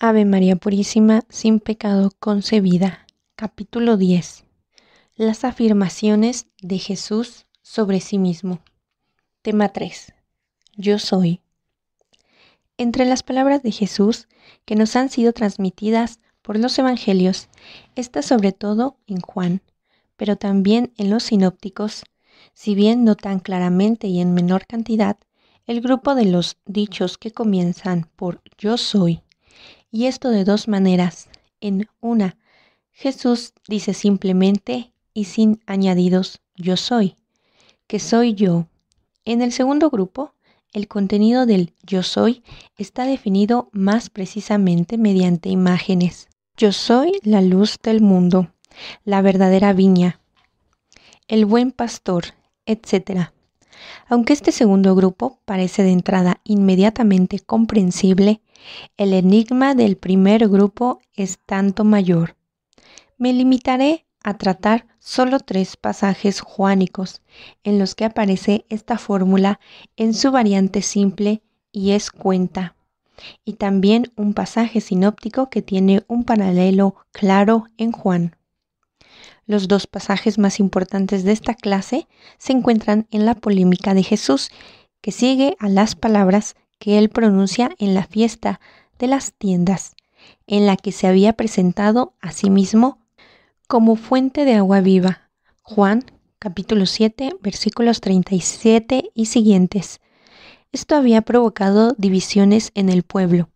Ave María Purísima, sin pecado concebida. Capítulo 10. Las afirmaciones de Jesús sobre sí mismo. Tema 3. Yo soy. Entre las palabras de Jesús que nos han sido transmitidas por los evangelios, está sobre todo en Juan, pero también en los sinópticos, si bien no tan claramente y en menor cantidad, el grupo de los dichos que comienzan por yo soy y esto de dos maneras. En una, Jesús dice simplemente y sin añadidos, yo soy, que soy yo. En el segundo grupo, el contenido del yo soy está definido más precisamente mediante imágenes. Yo soy la luz del mundo, la verdadera viña, el buen pastor, etcétera. Aunque este segundo grupo parece de entrada inmediatamente comprensible, el enigma del primer grupo es tanto mayor. Me limitaré a tratar solo tres pasajes juánicos en los que aparece esta fórmula en su variante simple y es cuenta, y también un pasaje sinóptico que tiene un paralelo claro en Juan. Los dos pasajes más importantes de esta clase se encuentran en la polémica de Jesús, que sigue a las palabras que él pronuncia en la fiesta de las tiendas, en la que se había presentado a sí mismo como fuente de agua viva. Juan capítulo 7 versículos 37 y siguientes. Esto había provocado divisiones en el pueblo.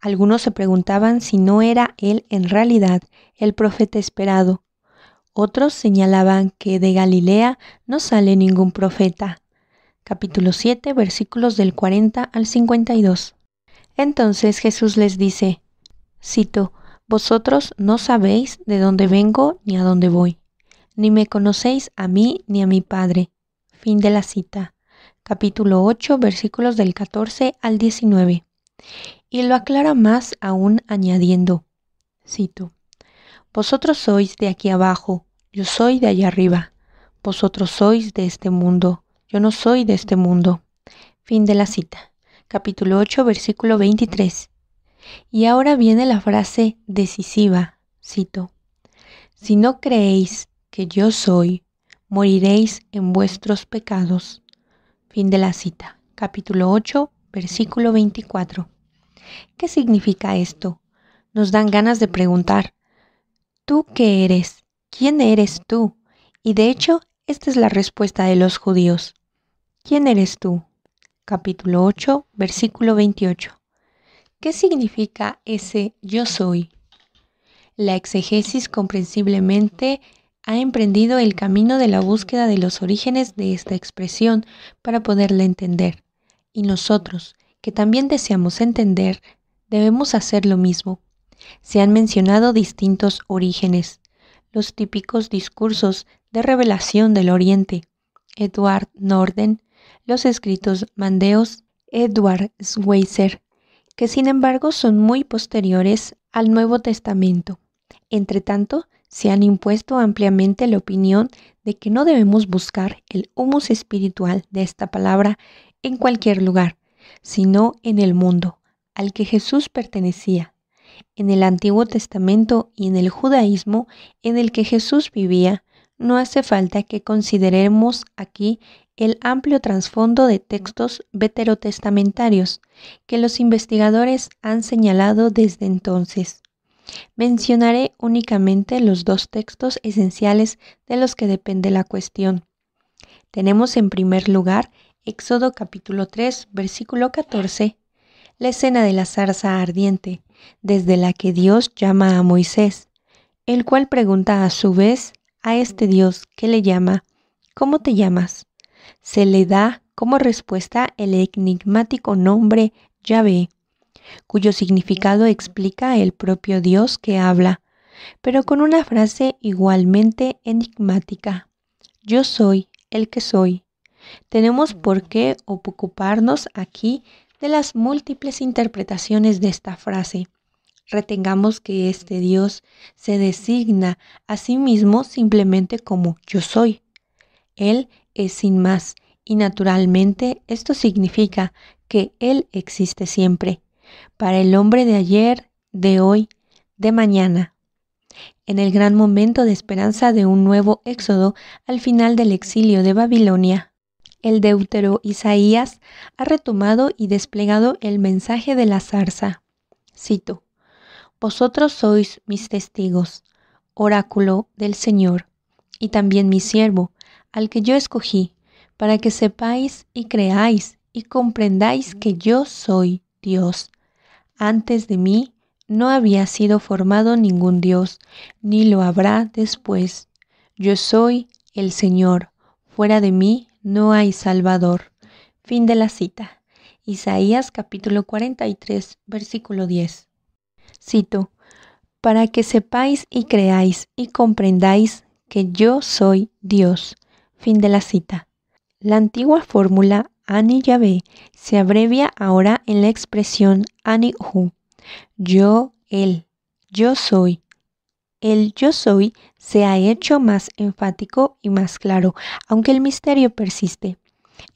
Algunos se preguntaban si no era él en realidad el profeta esperado, otros señalaban que de Galilea no sale ningún profeta. Capítulo 7, versículos del 40 al 52. Entonces Jesús les dice, cito, Vosotros no sabéis de dónde vengo ni a dónde voy, ni me conocéis a mí ni a mi Padre. Fin de la cita. Capítulo 8, versículos del 14 al 19. Y lo aclara más aún añadiendo, cito, Vosotros sois de aquí abajo, yo soy de allá arriba. Vosotros sois de este mundo. Yo no soy de este mundo. Fin de la cita. Capítulo 8, versículo 23. Y ahora viene la frase decisiva. Cito. Si no creéis que yo soy, moriréis en vuestros pecados. Fin de la cita. Capítulo 8, versículo 24. ¿Qué significa esto? Nos dan ganas de preguntar, ¿tú qué eres? ¿quién eres tú? Y de hecho, esta es la respuesta de los judíos. ¿Quién eres tú? Capítulo 8, versículo 28. ¿Qué significa ese yo soy? La exegesis comprensiblemente ha emprendido el camino de la búsqueda de los orígenes de esta expresión para poderla entender. Y nosotros, que también deseamos entender, debemos hacer lo mismo. Se han mencionado distintos orígenes, los típicos discursos de revelación del Oriente, Edward Norden, los escritos mandeos, Edward Schweizer, que sin embargo son muy posteriores al Nuevo Testamento. Entre tanto, se han impuesto ampliamente la opinión de que no debemos buscar el humus espiritual de esta palabra en cualquier lugar, sino en el mundo al que Jesús pertenecía, en el Antiguo Testamento y en el judaísmo en el que Jesús vivía, no hace falta que consideremos aquí el amplio trasfondo de textos veterotestamentarios que los investigadores han señalado desde entonces. Mencionaré únicamente los dos textos esenciales de los que depende la cuestión. Tenemos en primer lugar Éxodo capítulo 3 versículo 14 la escena de la zarza ardiente, desde la que Dios llama a Moisés, el cual pregunta a su vez a este Dios que le llama, ¿cómo te llamas? Se le da como respuesta el enigmático nombre Yahvé, cuyo significado explica el propio Dios que habla, pero con una frase igualmente enigmática. Yo soy el que soy. Tenemos por qué ocuparnos aquí de las múltiples interpretaciones de esta frase. Retengamos que este Dios se designa a sí mismo simplemente como yo soy. Él es sin más y naturalmente esto significa que Él existe siempre, para el hombre de ayer, de hoy, de mañana. En el gran momento de esperanza de un nuevo éxodo al final del exilio de Babilonia, el deutero Isaías ha retomado y desplegado el mensaje de la zarza. Cito, Vosotros sois mis testigos, oráculo del Señor, y también mi siervo, al que yo escogí, para que sepáis y creáis y comprendáis que yo soy Dios. Antes de mí no había sido formado ningún Dios, ni lo habrá después. Yo soy el Señor, fuera de mí no hay Salvador. Fin de la cita. Isaías capítulo 43, versículo 10. Cito, para que sepáis y creáis y comprendáis que yo soy Dios. Fin de la cita. La antigua fórmula Ani Yahvé se abrevia ahora en la expresión Ani Hu, yo, él, yo soy, el yo soy se ha hecho más enfático y más claro, aunque el misterio persiste.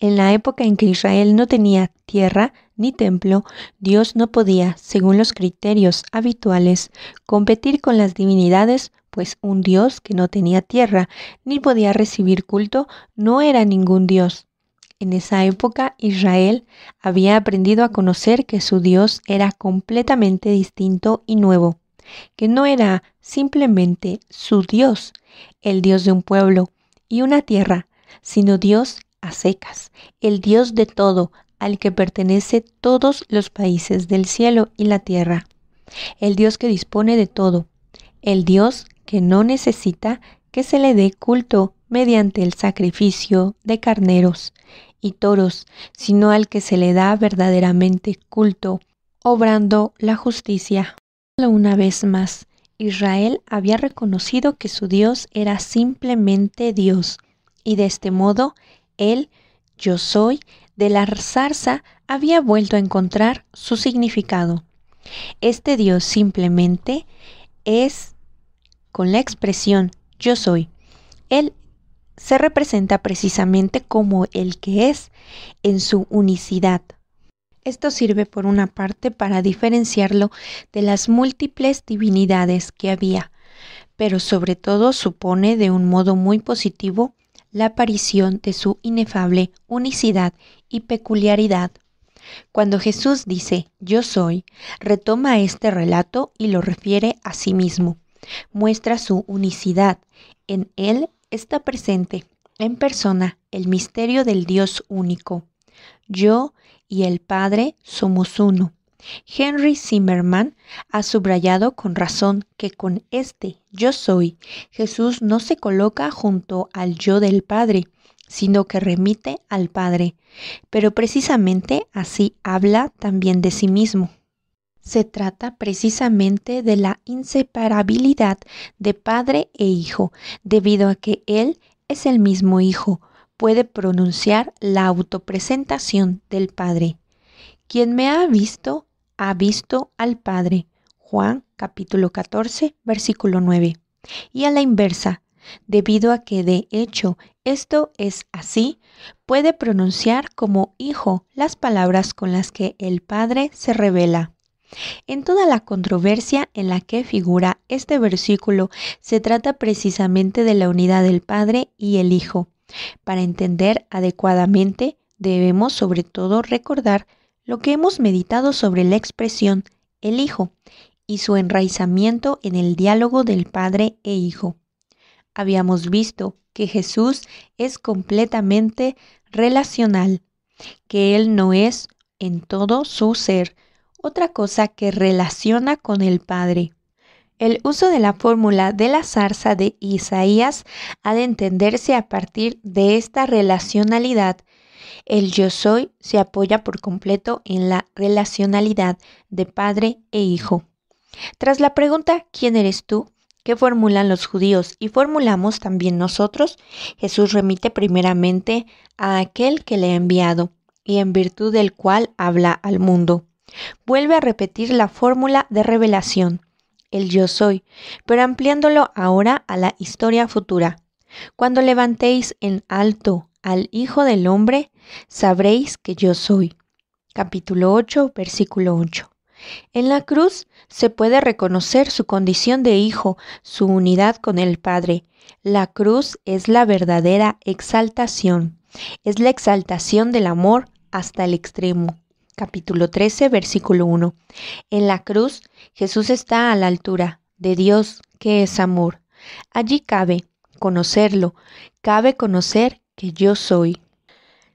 En la época en que Israel no tenía tierra ni templo, Dios no podía, según los criterios habituales, competir con las divinidades, pues un Dios que no tenía tierra ni podía recibir culto no era ningún Dios. En esa época Israel había aprendido a conocer que su Dios era completamente distinto y nuevo que no era simplemente su Dios, el Dios de un pueblo y una tierra, sino Dios a secas, el Dios de todo, al que pertenece todos los países del cielo y la tierra, el Dios que dispone de todo, el Dios que no necesita que se le dé culto mediante el sacrificio de carneros y toros, sino al que se le da verdaderamente culto, obrando la justicia una vez más, Israel había reconocido que su Dios era simplemente Dios, y de este modo, el yo soy, de la zarza había vuelto a encontrar su significado. Este Dios simplemente es, con la expresión yo soy, él se representa precisamente como el que es, en su unicidad, esto sirve por una parte para diferenciarlo de las múltiples divinidades que había, pero sobre todo supone de un modo muy positivo la aparición de su inefable unicidad y peculiaridad. Cuando Jesús dice yo soy, retoma este relato y lo refiere a sí mismo. Muestra su unicidad. En él está presente, en persona, el misterio del Dios único. Yo y el Padre somos uno. Henry Zimmerman ha subrayado con razón que con este yo soy, Jesús no se coloca junto al yo del Padre, sino que remite al Padre, pero precisamente así habla también de sí mismo. Se trata precisamente de la inseparabilidad de Padre e Hijo, debido a que Él es el mismo Hijo, puede pronunciar la autopresentación del Padre. Quien me ha visto, ha visto al Padre. Juan capítulo 14, versículo 9. Y a la inversa, debido a que de hecho esto es así, puede pronunciar como hijo las palabras con las que el Padre se revela. En toda la controversia en la que figura este versículo se trata precisamente de la unidad del Padre y el Hijo. Para entender adecuadamente debemos sobre todo recordar lo que hemos meditado sobre la expresión el Hijo y su enraizamiento en el diálogo del Padre e Hijo. Habíamos visto que Jesús es completamente relacional, que Él no es en todo su ser otra cosa que relaciona con el Padre. El uso de la fórmula de la zarza de Isaías ha de entenderse a partir de esta relacionalidad. El yo soy se apoya por completo en la relacionalidad de padre e hijo. Tras la pregunta ¿quién eres tú? que formulan los judíos y formulamos también nosotros, Jesús remite primeramente a aquel que le ha enviado y en virtud del cual habla al mundo. Vuelve a repetir la fórmula de revelación el yo soy, pero ampliándolo ahora a la historia futura. Cuando levantéis en alto al Hijo del Hombre, sabréis que yo soy. Capítulo 8, versículo 8. En la cruz se puede reconocer su condición de hijo, su unidad con el Padre. La cruz es la verdadera exaltación, es la exaltación del amor hasta el extremo capítulo 13, versículo 1. En la cruz, Jesús está a la altura de Dios, que es amor. Allí cabe conocerlo, cabe conocer que yo soy.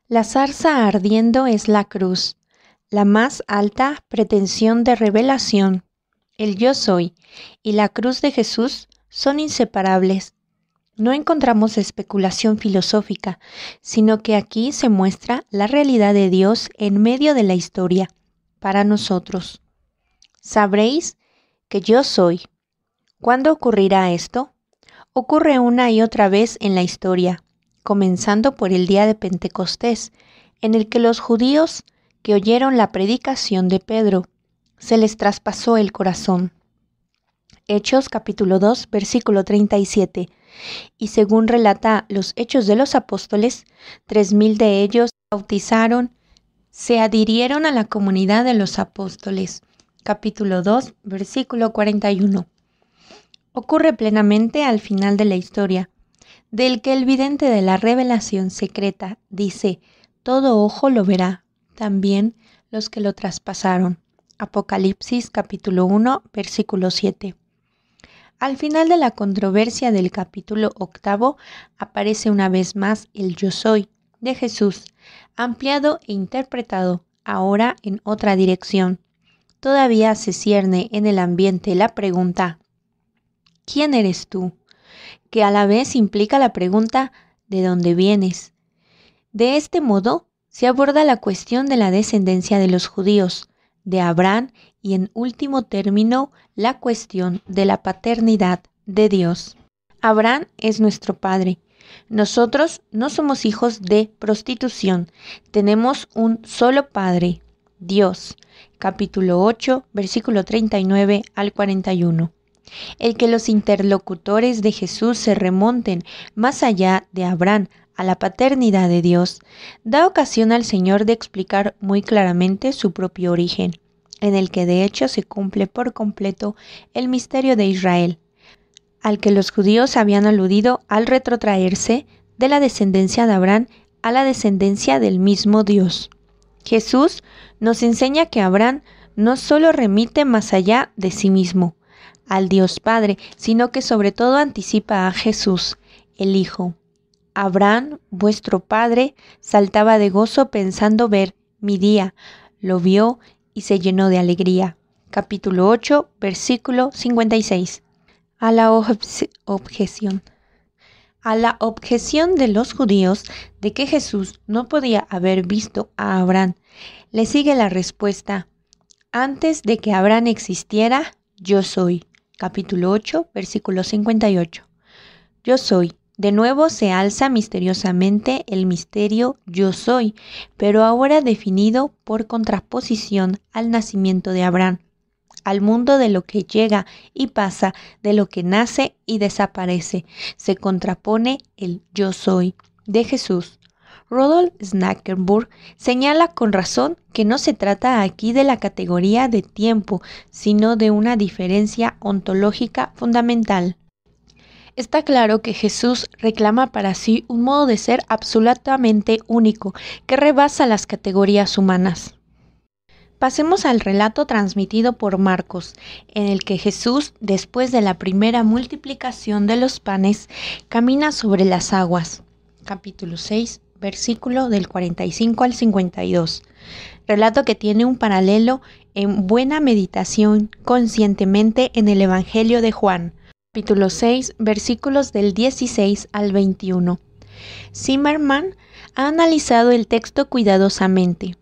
La zarza ardiendo es la cruz, la más alta pretensión de revelación. El yo soy y la cruz de Jesús son inseparables, no encontramos especulación filosófica, sino que aquí se muestra la realidad de Dios en medio de la historia, para nosotros. Sabréis que yo soy. ¿Cuándo ocurrirá esto? Ocurre una y otra vez en la historia, comenzando por el día de Pentecostés, en el que los judíos que oyeron la predicación de Pedro se les traspasó el corazón. Hechos capítulo 2 versículo 37 y según relata los hechos de los apóstoles, tres mil de ellos bautizaron, se adhirieron a la comunidad de los apóstoles. Capítulo 2, versículo 41. Ocurre plenamente al final de la historia, del que el vidente de la revelación secreta dice, todo ojo lo verá, también los que lo traspasaron. Apocalipsis capítulo 1, versículo 7. Al final de la controversia del capítulo octavo aparece una vez más el yo soy de Jesús, ampliado e interpretado ahora en otra dirección. Todavía se cierne en el ambiente la pregunta ¿Quién eres tú? que a la vez implica la pregunta ¿de dónde vienes? De este modo, se aborda la cuestión de la descendencia de los judíos, de Abraham y en último término la cuestión de la paternidad de Dios. Abraham es nuestro Padre. Nosotros no somos hijos de prostitución, tenemos un solo Padre, Dios. Capítulo 8, versículo 39 al 41. El que los interlocutores de Jesús se remonten más allá de Abraham a la paternidad de Dios, da ocasión al Señor de explicar muy claramente su propio origen en el que de hecho se cumple por completo el misterio de Israel, al que los judíos habían aludido al retrotraerse de la descendencia de Abraham a la descendencia del mismo Dios. Jesús nos enseña que Abraham no solo remite más allá de sí mismo, al Dios Padre, sino que sobre todo anticipa a Jesús, el Hijo. Abraham, vuestro Padre, saltaba de gozo pensando ver mi día, lo vio y se llenó de alegría. Capítulo 8, versículo 56. A la objeción. A la objeción de los judíos de que Jesús no podía haber visto a Abraham, le sigue la respuesta, antes de que Abraham existiera, yo soy. Capítulo 8, versículo 58. Yo soy de nuevo se alza misteriosamente el misterio yo soy, pero ahora definido por contraposición al nacimiento de Abraham, al mundo de lo que llega y pasa, de lo que nace y desaparece. Se contrapone el yo soy de Jesús. Rodolf Snackenburg señala con razón que no se trata aquí de la categoría de tiempo, sino de una diferencia ontológica fundamental. Está claro que Jesús reclama para sí un modo de ser absolutamente único, que rebasa las categorías humanas. Pasemos al relato transmitido por Marcos, en el que Jesús, después de la primera multiplicación de los panes, camina sobre las aguas. Capítulo 6, versículo del 45 al 52. Relato que tiene un paralelo en buena meditación conscientemente en el Evangelio de Juan, capítulo 6, versículos del 16 al 21. Zimmerman ha analizado el texto cuidadosamente.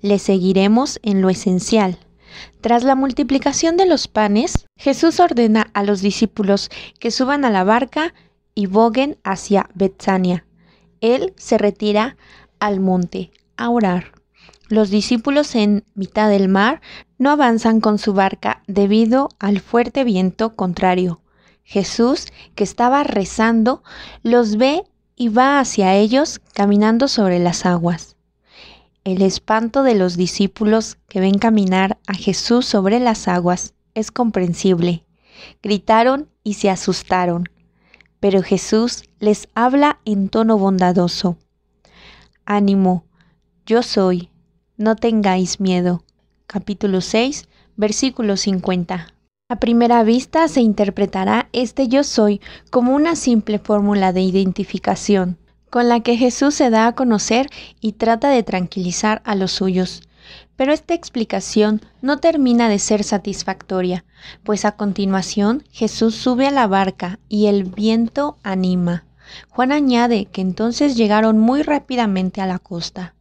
Le seguiremos en lo esencial. Tras la multiplicación de los panes, Jesús ordena a los discípulos que suban a la barca y boguen hacia Bethania. Él se retira al monte a orar. Los discípulos en mitad del mar no avanzan con su barca debido al fuerte viento contrario. Jesús, que estaba rezando, los ve y va hacia ellos caminando sobre las aguas. El espanto de los discípulos que ven caminar a Jesús sobre las aguas es comprensible. Gritaron y se asustaron. Pero Jesús les habla en tono bondadoso. Ánimo, yo soy, no tengáis miedo. Capítulo 6, versículo 50. A primera vista se interpretará este yo soy como una simple fórmula de identificación, con la que Jesús se da a conocer y trata de tranquilizar a los suyos. Pero esta explicación no termina de ser satisfactoria, pues a continuación Jesús sube a la barca y el viento anima. Juan añade que entonces llegaron muy rápidamente a la costa.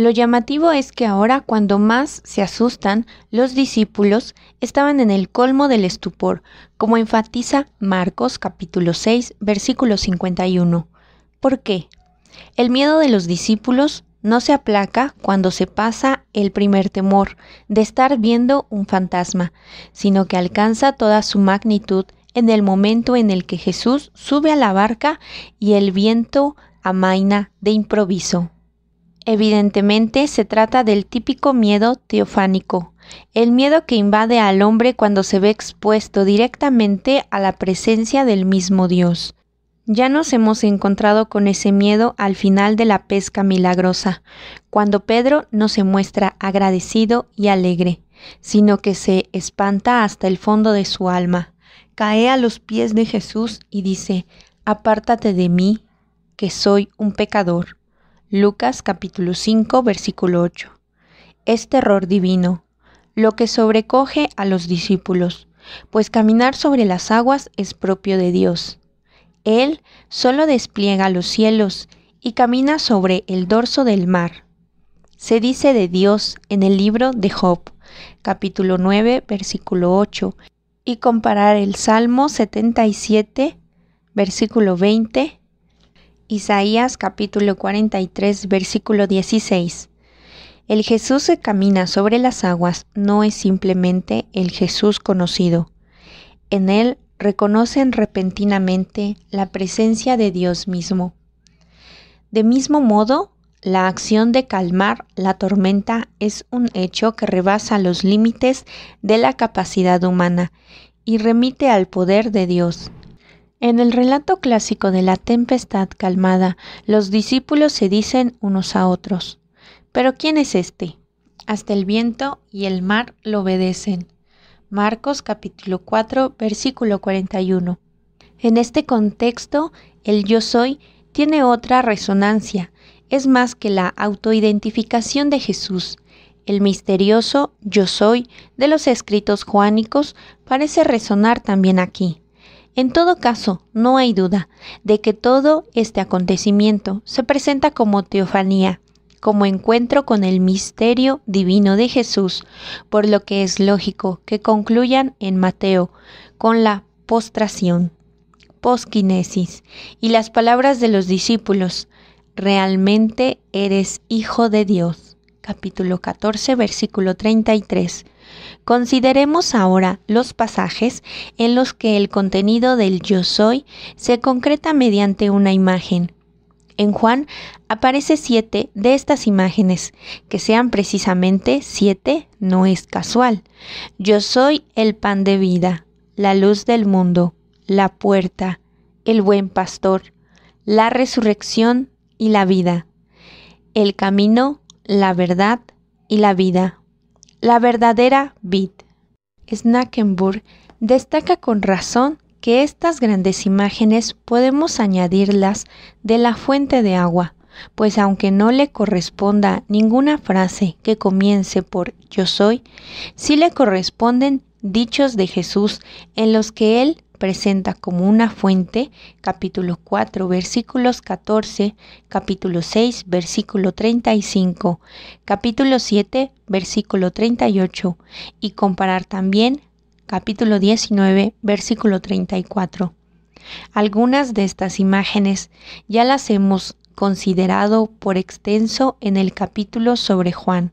Lo llamativo es que ahora cuando más se asustan, los discípulos estaban en el colmo del estupor, como enfatiza Marcos capítulo 6, versículo 51. ¿Por qué? El miedo de los discípulos no se aplaca cuando se pasa el primer temor de estar viendo un fantasma, sino que alcanza toda su magnitud en el momento en el que Jesús sube a la barca y el viento amaina de improviso. Evidentemente se trata del típico miedo teofánico, el miedo que invade al hombre cuando se ve expuesto directamente a la presencia del mismo Dios. Ya nos hemos encontrado con ese miedo al final de la pesca milagrosa, cuando Pedro no se muestra agradecido y alegre, sino que se espanta hasta el fondo de su alma, cae a los pies de Jesús y dice, Apártate de mí, que soy un pecador. Lucas capítulo 5 versículo 8. Es terror divino, lo que sobrecoge a los discípulos, pues caminar sobre las aguas es propio de Dios. Él solo despliega los cielos y camina sobre el dorso del mar. Se dice de Dios en el libro de Job, capítulo 9, versículo 8, y comparar el Salmo 77, versículo 20, Isaías capítulo 43 versículo 16. El Jesús que camina sobre las aguas no es simplemente el Jesús conocido. En él reconocen repentinamente la presencia de Dios mismo. De mismo modo, la acción de calmar la tormenta es un hecho que rebasa los límites de la capacidad humana y remite al poder de Dios. En el relato clásico de la tempestad calmada, los discípulos se dicen unos a otros, ¿pero quién es este? Hasta el viento y el mar lo obedecen. Marcos capítulo 4, versículo 41. En este contexto, el yo soy tiene otra resonancia, es más que la autoidentificación de Jesús. El misterioso yo soy de los escritos juánicos parece resonar también aquí. En todo caso, no hay duda de que todo este acontecimiento se presenta como teofanía, como encuentro con el misterio divino de Jesús, por lo que es lógico que concluyan en Mateo con la postración, posquinesis, y las palabras de los discípulos, realmente eres hijo de Dios. Capítulo 14, versículo 33. Consideremos ahora los pasajes en los que el contenido del yo soy se concreta mediante una imagen. En Juan aparece siete de estas imágenes, que sean precisamente siete no es casual. Yo soy el pan de vida, la luz del mundo, la puerta, el buen pastor, la resurrección y la vida, el camino, la verdad y la vida. La verdadera vid. Snackenburg destaca con razón que estas grandes imágenes podemos añadirlas de la fuente de agua, pues aunque no le corresponda ninguna frase que comience por yo soy, sí le corresponden dichos de Jesús en los que él presenta como una fuente, capítulo 4, versículos 14, capítulo 6, versículo 35, capítulo 7, versículo 38, y comparar también capítulo 19, versículo 34. Algunas de estas imágenes ya las hemos considerado por extenso en el capítulo sobre Juan.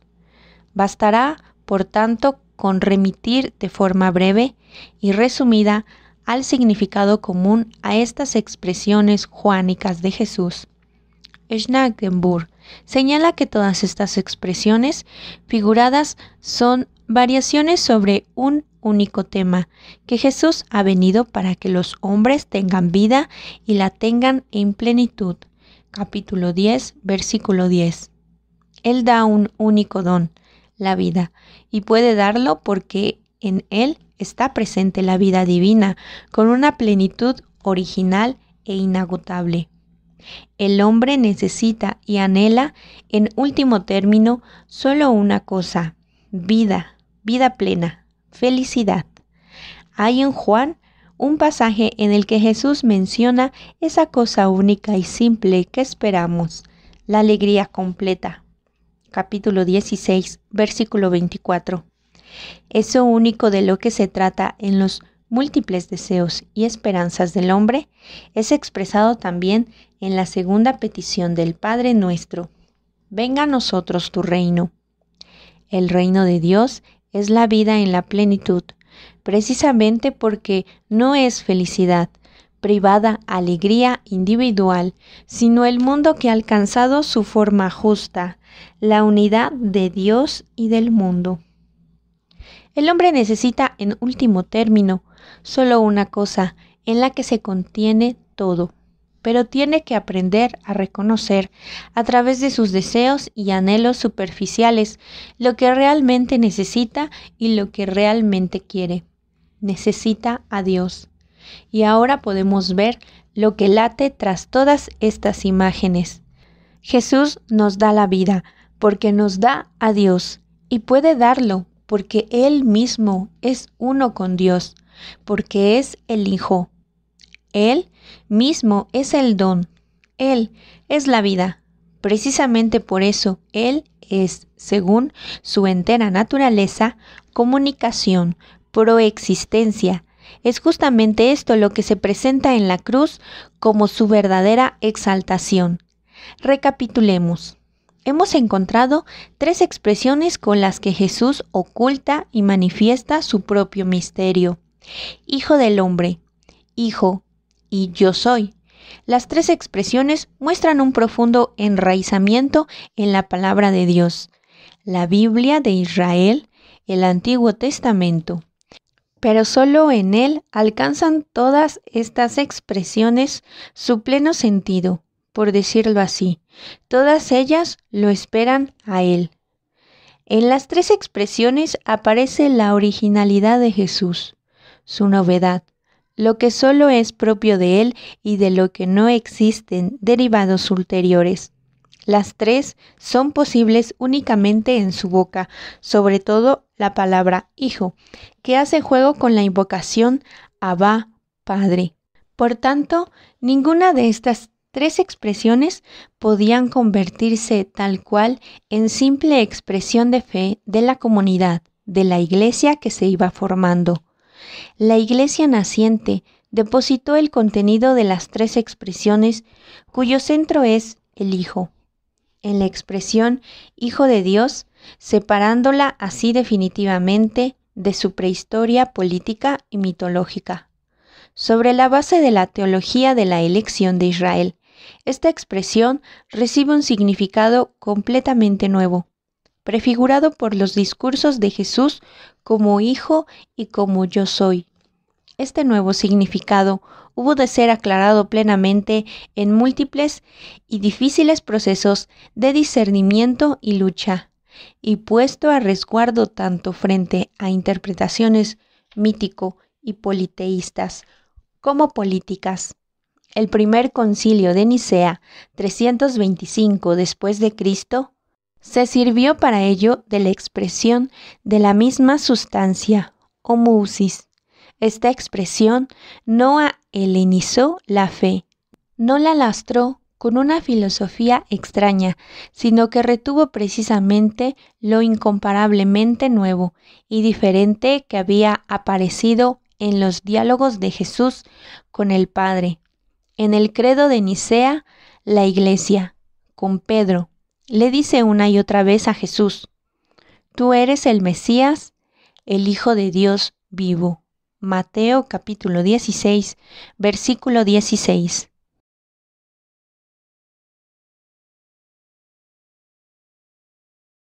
Bastará, por tanto, con remitir de forma breve y resumida al significado común a estas expresiones juánicas de Jesús. Schnagenburg señala que todas estas expresiones figuradas son variaciones sobre un único tema, que Jesús ha venido para que los hombres tengan vida y la tengan en plenitud. Capítulo 10, versículo 10. Él da un único don, la vida, y puede darlo porque en Él está presente la vida divina con una plenitud original e inagotable. El hombre necesita y anhela, en último término, solo una cosa, vida, vida plena, felicidad. Hay en Juan un pasaje en el que Jesús menciona esa cosa única y simple que esperamos, la alegría completa. Capítulo 16, versículo 24. Eso único de lo que se trata en los múltiples deseos y esperanzas del hombre es expresado también en la segunda petición del Padre nuestro. Venga a nosotros tu reino. El reino de Dios es la vida en la plenitud, precisamente porque no es felicidad, privada alegría individual, sino el mundo que ha alcanzado su forma justa, la unidad de Dios y del mundo. El hombre necesita, en último término, solo una cosa en la que se contiene todo, pero tiene que aprender a reconocer, a través de sus deseos y anhelos superficiales, lo que realmente necesita y lo que realmente quiere. Necesita a Dios. Y ahora podemos ver lo que late tras todas estas imágenes. Jesús nos da la vida porque nos da a Dios y puede darlo porque Él mismo es uno con Dios, porque es el Hijo. Él mismo es el don, Él es la vida. Precisamente por eso Él es, según su entera naturaleza, comunicación, proexistencia. Es justamente esto lo que se presenta en la cruz como su verdadera exaltación. Recapitulemos hemos encontrado tres expresiones con las que Jesús oculta y manifiesta su propio misterio. Hijo del hombre, hijo y yo soy. Las tres expresiones muestran un profundo enraizamiento en la palabra de Dios, la Biblia de Israel, el Antiguo Testamento. Pero solo en él alcanzan todas estas expresiones su pleno sentido, por decirlo así. Todas ellas lo esperan a Él. En las tres expresiones aparece la originalidad de Jesús, su novedad, lo que solo es propio de Él y de lo que no existen derivados ulteriores. Las tres son posibles únicamente en su boca, sobre todo la palabra Hijo, que hace juego con la invocación Abba Padre. Por tanto, ninguna de estas tres expresiones podían convertirse tal cual en simple expresión de fe de la comunidad, de la iglesia que se iba formando. La iglesia naciente depositó el contenido de las tres expresiones cuyo centro es el Hijo. En la expresión Hijo de Dios, separándola así definitivamente de su prehistoria política y mitológica sobre la base de la teología de la elección de Israel, esta expresión recibe un significado completamente nuevo, prefigurado por los discursos de Jesús como Hijo y como Yo soy. Este nuevo significado hubo de ser aclarado plenamente en múltiples y difíciles procesos de discernimiento y lucha, y puesto a resguardo tanto frente a interpretaciones mítico y politeístas como políticas el primer concilio de Nicea, 325 después de Cristo, se sirvió para ello de la expresión de la misma sustancia, homusis. Esta expresión no helenizó la fe, no la lastró con una filosofía extraña, sino que retuvo precisamente lo incomparablemente nuevo y diferente que había aparecido en los diálogos de Jesús con el Padre, en el credo de Nicea, la iglesia, con Pedro, le dice una y otra vez a Jesús, Tú eres el Mesías, el Hijo de Dios vivo. Mateo capítulo 16, versículo 16.